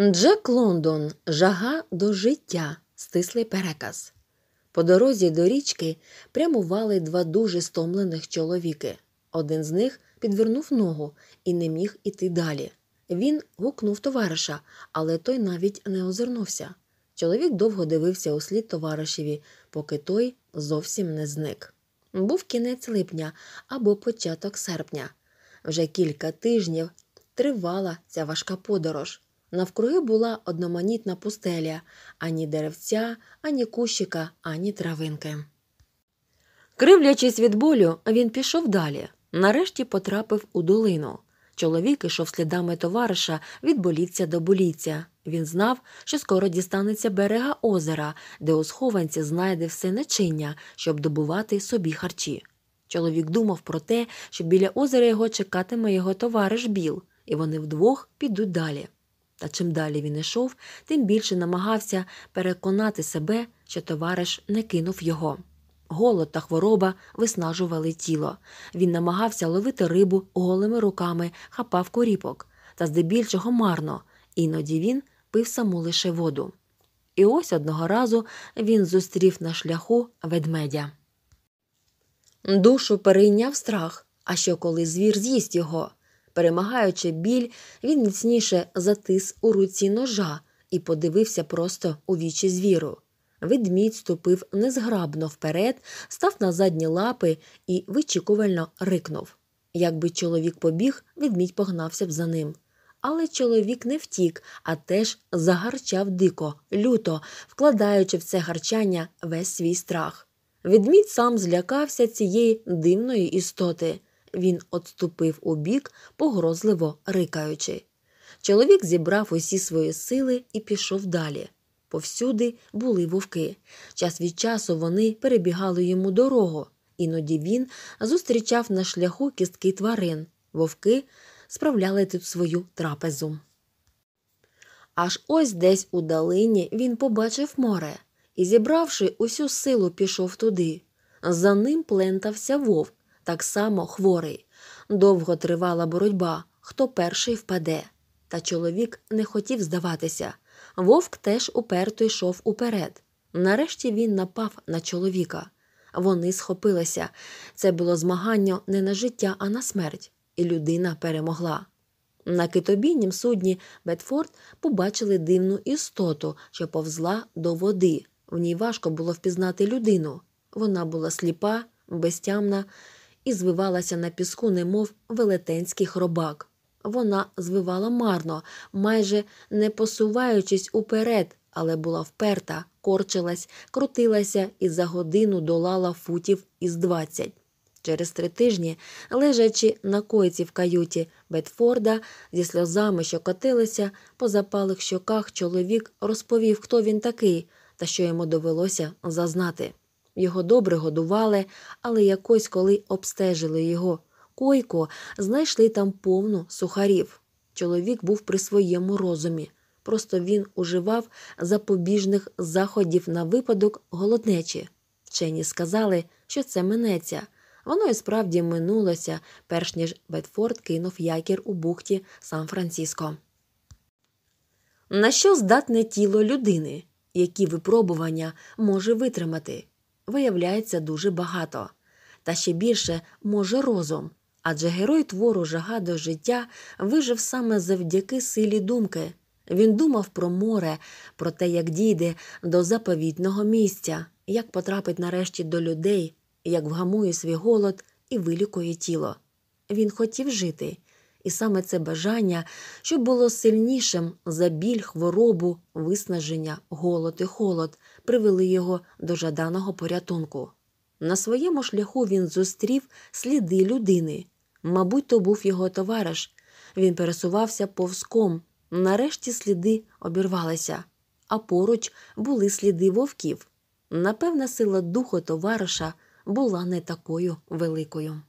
Джек Лондон, жага до життя, стислий переказ. По дорозі до річки прямували два дуже стомлених чоловіки. Один з них підвернув ногу і не міг іти далі. Він гукнув товариша, але той навіть не озирнувся. Чоловік довго дивився у слід товаришеві, поки той зовсім не зник. Був кінець липня або початок серпня. Вже кілька тижнів тривала ця важка подорож. Навкруги була одноманітна пустеля ані деревця, ані кущика, ані травинки. Кривлячись від болю, він пішов далі. Нарешті потрапив у долину. Чоловік ішов слідами товариша від боліця до боліця. Він знав, що скоро дістанеться берега озера, де у схованці знайде все начиння, щоб добувати собі харчі. Чоловік думав про те, що біля озера його чекатиме його товариш Біл, і вони вдвох підуть далі. Та чим далі він йшов, тим більше намагався переконати себе, що товариш не кинув його. Голод та хвороба виснажували тіло. Він намагався ловити рибу голими руками, хапав коріпок, та здебільшого марно, іноді він пив саму лише воду. І ось одного разу він зустрів на шляху ведмедя. Душу перейняв страх, а що коли звір з'їсть його. Перемагаючи біль, він міцніше затис у руці ножа і подивився просто у вічі звіру. Ведмідь ступив незграбно вперед, став на задні лапи і вичікувально рикнув. Якби чоловік побіг, ведмідь погнався б за ним. Але чоловік не втік, а теж загарчав дико, люто, вкладаючи в це гарчання весь свій страх. Ведмідь сам злякався цієї дивної істоти він отступив убік, погрозливо рикаючи. Чоловік зібрав усі свої сили і пішов далі. Повсюди були вовки. Час від часу вони перебігали йому дорогу, іноді він зустрічав на шляху кістки тварин. Вовки справляли тут свою трапезу. Аж ось десь у долині він побачив море і, зібравши усю силу, пішов туди. За ним плентався вовк, так само хворий. Довго тривала боротьба, хто перший впаде. Та чоловік не хотів здаватися. Вовк теж уперто йшов уперед. Нарешті він напав на чоловіка. Вони схопилися. Це було змагання не на життя, а на смерть, і людина перемогла. На китобійнім судні Бетфорд побачили дивну істоту, що повзла до води. В ній важко було впізнати людину. Вона була сліпа, безтямна і звивалася на піску, немов велетенський хробак. Вона звивала марно, майже не посуваючись уперед, але була вперта, корчилась, крутилася і за годину долала футів із двадцять. Через три тижні, лежачи на койці в каюті Бетфорда, зі сльозами, що котилися по запалих щоках чоловік розповів, хто він такий та що йому довелося зазнати. Його добре годували, але якось коли обстежили його Койко, знайшли там повну сухарів. Чоловік був при своєму розумі. Просто він уживав запобіжних заходів на випадок голоднечі. Вчені сказали, що це минеться. Воно і справді минулося, перш ніж Бетфорд кинув якір у бухті Сан-Франциско. На що здатне тіло людини? Які випробування може витримати? виявляється дуже багато, та ще більше може розум. Адже герой твору жага до життя вижив саме завдяки силі думки. Він думав про море, про те, як дійде до заповітного місця, як потрапить нарешті до людей, як вгамує свій голод і вилікує тіло. Він хотів жити, і саме це бажання, що було сильнішим за біль, хворобу, виснаження, голод і холод, привели його до жаданого порятунку. На своєму шляху він зустрів сліди людини. Мабуть, то був його товариш. Він пересувався повзком. Нарешті сліди обірвалися, а поруч були сліди вовків. Напевне, сила духу товариша була не такою великою.